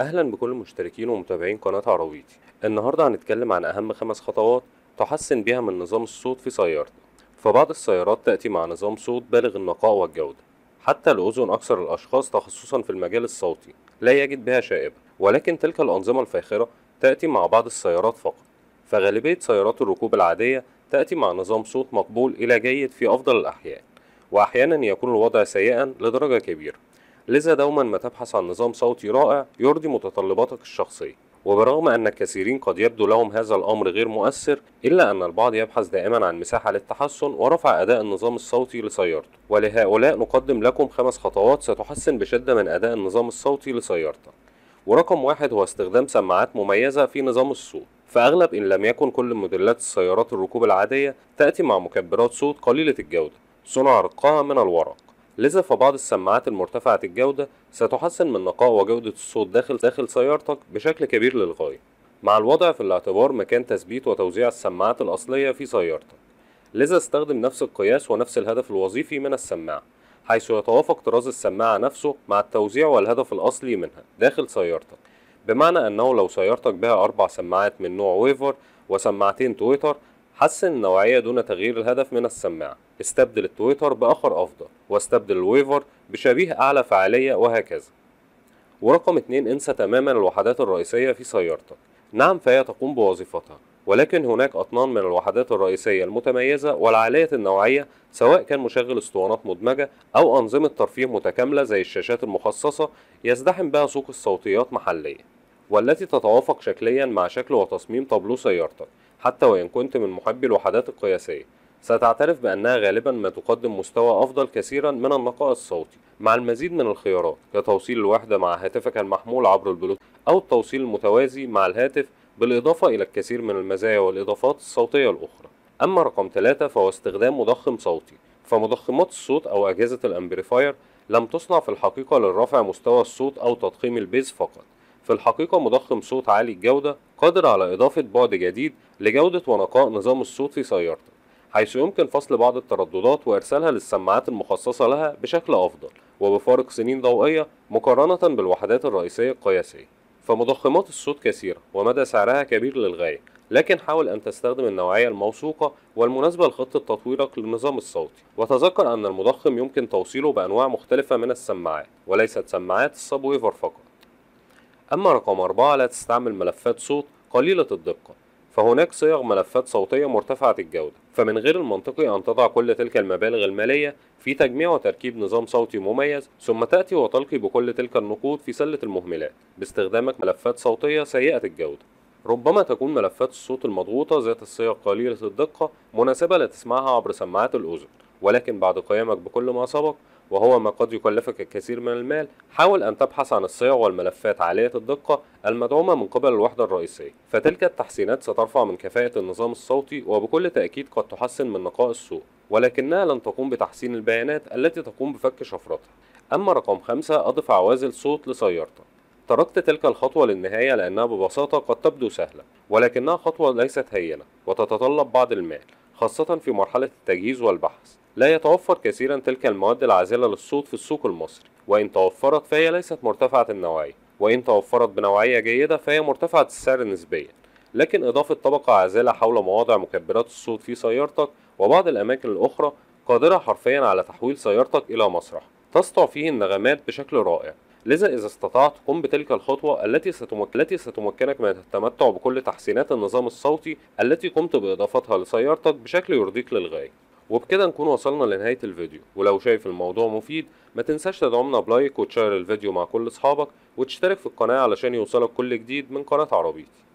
أهلا بكل مشتركين ومتابعين قناة عربيتي النهاردة هنتكلم عن أهم خمس خطوات تحسن بها من نظام الصوت في سيارتك فبعض السيارات تأتي مع نظام صوت بالغ النقاء والجودة حتى لأذن أكثر الأشخاص تخصصا في المجال الصوتي لا يجد بها شائبة ولكن تلك الأنظمة الفاخرة تأتي مع بعض السيارات فقط فغالبية سيارات الركوب العادية تأتي مع نظام صوت مقبول إلى جيد في أفضل الأحيان وأحيانا يكون الوضع سيئا لدرجة كبيرة لذا دوما ما تبحث عن نظام صوتي رائع يرضي متطلباتك الشخصية وبرغم أن الكثيرين قد يبدو لهم هذا الأمر غير مؤثر إلا أن البعض يبحث دائما عن مساحة للتحسن ورفع أداء النظام الصوتي لسيارته ولهؤلاء نقدم لكم خمس خطوات ستحسن بشدة من أداء النظام الصوتي لسيارتك ورقم واحد هو استخدام سماعات مميزة في نظام الصوت فأغلب إن لم يكن كل موديلات السيارات الركوب العادية تأتي مع مكبرات صوت قليلة الجودة صنع رقها من الورق لذا فبعض السماعات المرتفعة الجودة ستحسن من نقاء وجودة الصوت داخل داخل سيارتك بشكل كبير للغاية مع الوضع في الاعتبار مكان تثبيت وتوزيع السماعات الأصلية في سيارتك لذا استخدم نفس القياس ونفس الهدف الوظيفي من السماعة حيث يتوافق طراز السماعة نفسه مع التوزيع والهدف الأصلي منها داخل سيارتك بمعنى أنه لو سيارتك بها أربع سماعات من نوع ويفر وسماعتين تويتر حسن النوعية دون تغيير الهدف من السماعة استبدل التويتر بآخر أفضل واستبدل الويفر بشبيه أعلى فعالية وهكذا ورقم اتنين انسى تماما الوحدات الرئيسية في سيارتك نعم فهي تقوم بوظيفتها ولكن هناك أطنان من الوحدات الرئيسية المتميزة والعالية النوعية سواء كان مشغل اسطوانات مدمجة أو أنظمة ترفيه متكاملة زي الشاشات المخصصة يزدحم بها سوق الصوتيات محليا والتي تتوافق شكليا مع شكل وتصميم طابلو سيارتك حتى وإن كنت من محبي الوحدات القياسية ستعترف بأنها غالبا ما تقدم مستوى أفضل كثيرا من النقاء الصوتي مع المزيد من الخيارات كتوصيل الوحدة مع هاتفك المحمول عبر البلوتوث أو التوصيل المتوازي مع الهاتف بالإضافة إلى الكثير من المزايا والإضافات الصوتية الأخرى أما رقم 3 فهو استخدام مضخم صوتي فمضخمات الصوت أو أجهزة الأمبريفاير لم تصنع في الحقيقة للرفع مستوى الصوت أو تضخيم البيز فقط في الحقيقة مضخم صوت عالي الجودة قادر على إضافة بعد جديد لجودة ونقاء نظام الصوت في سيارتك حيث يمكن فصل بعض الترددات وإرسالها للسماعات المخصصة لها بشكل أفضل وبفارق سنين ضوئية مقارنة بالوحدات الرئيسية القياسية فمضخمات الصوت كثيرة ومدى سعرها كبير للغاية لكن حاول أن تستخدم النوعية الموثوقة والمناسبة لخطة تطويرك للنظام الصوتي وتذكر أن المضخم يمكن توصيله بأنواع مختلفة من السماعات وليست سماعات السبويفر فقط أما رقم 4 لا تستعمل ملفات صوت قليلة الدقة فهناك صيغ ملفات صوتية مرتفعة الجودة فمن غير المنطقي أن تضع كل تلك المبالغ المالية في تجميع وتركيب نظام صوتي مميز ثم تأتي وتلقي بكل تلك النقود في سلة المهملات باستخدامك ملفات صوتية سيئة الجودة ربما تكون ملفات الصوت المضغوطة ذات الصيغ قليلة الدقة مناسبة لتسمعها عبر سماعات الأذن ولكن بعد قيامك بكل ما سبق وهو ما قد يكلفك الكثير من المال حاول أن تبحث عن الصيغ والملفات عالية الدقة المدعومة من قبل الوحدة الرئيسية فتلك التحسينات سترفع من كفاءة النظام الصوتي وبكل تأكيد قد تحسن من نقاء الصوت ولكنها لن تقوم بتحسين البيانات التي تقوم بفك شفرتها أما رقم خمسة أضف عوازل صوت لسيارتك تركت تلك الخطوة للنهاية لأنها ببساطة قد تبدو سهلة ولكنها خطوة ليست هينة وتتطلب بعض المال خاصة في مرحلة التجهيز والبحث لا يتوفر كثيرا تلك المواد العازلة للصوت في السوق المصري وإن توفرت فهي ليست مرتفعة النوعية وإن توفرت بنوعية جيدة فهي مرتفعة السعر نسبيا لكن إضافة طبقة عازلة حول مواضع مكبرات الصوت في سيارتك وبعض الأماكن الأخرى قادرة حرفيا على تحويل سيارتك إلى مسرح تسطع فيه النغمات بشكل رائع لذا إذا استطعت قم بتلك الخطوة التي, ستمكنك من التمتع بكل تحسينات النظام الصوتي التي قمت بإضافتها لسيارتك بشكل يرضيك للغاية وبكده نكون وصلنا لنهاية الفيديو ولو شايف الموضوع مفيد ما تنساش تدعمنا بلايك وتشير الفيديو مع كل اصحابك وتشترك في القناة علشان يوصلك كل جديد من قناة عربيتي